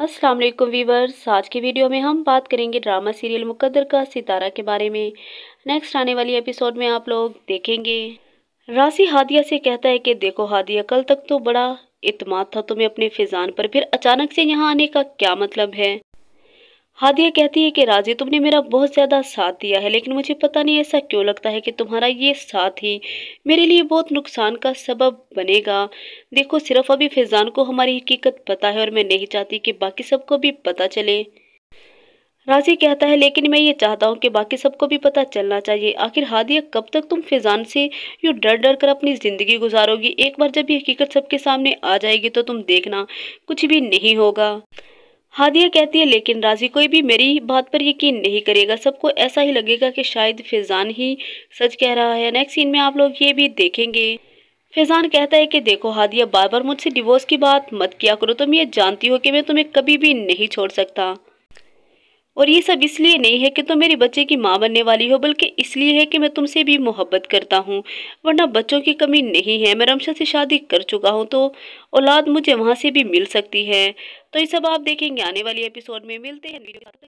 Aslam viewers आज की video में हम बात करेंगे ड्रामा सीरियल मुकद्दर का सितारा के बारे में नेक्स्ट आने वाली एपिसोड में आप लोग देखेंगे राशि हादिया से कहता है कि देखो हादिया कल तक तो बड़ा इतमाद था तुम्हें अपने फिजान पर फिर अचानक से यहाँ आने का क्या मतलब है हादिया कहती है कि राजी तुमने मेरा बहुत ज़्यादा साथ दिया है लेकिन मुझे पता नहीं ऐसा क्यों लगता है कि तुम्हारा ये साथ ही मेरे लिए बहुत नुकसान का सबब बनेगा देखो सिर्फ अभी फैज़ान को हमारी हकीकत पता है और मैं नहीं चाहती कि बाकी सबको भी पता चले राजी कहता है लेकिन मैं ये चाहता हूँ कि बाकी सबको भी पता चलना चाहिए आखिर हादिया कब तक तुम फिजान से यूँ डर डर कर अपनी ज़िंदगी गुजारोगी एक बार जब ये हकीकत सबके सामने आ जाएगी तो तुम देखना कुछ भी नहीं होगा हादिया कहती है लेकिन राजी कोई भी मेरी बात पर यकीन नहीं करेगा सबको ऐसा ही लगेगा कि शायद फैज़ान ही सच कह रहा है नेक्स्ट सीन में आप लोग ये भी देखेंगे फैज़ान कहता है कि देखो हादिया बार बार मुझसे डिवोर्स की बात मत किया करो तुम ये जानती हो कि मैं तुम्हें कभी भी नहीं छोड़ सकता और ये सब इसलिए नहीं है कि तुम मेरे बच्चे की माँ बनने वाली हो बल्कि इसलिए है कि मैं तुमसे भी मोहब्बत करता हूँ वरना बच्चों की कमी नहीं है मैं रमशा से शादी कर चुका हूँ तो औलाद मुझे वहाँ से भी मिल सकती है तो ये सब आप देखेंगे आने वाली एपिसोड में मिलते हैं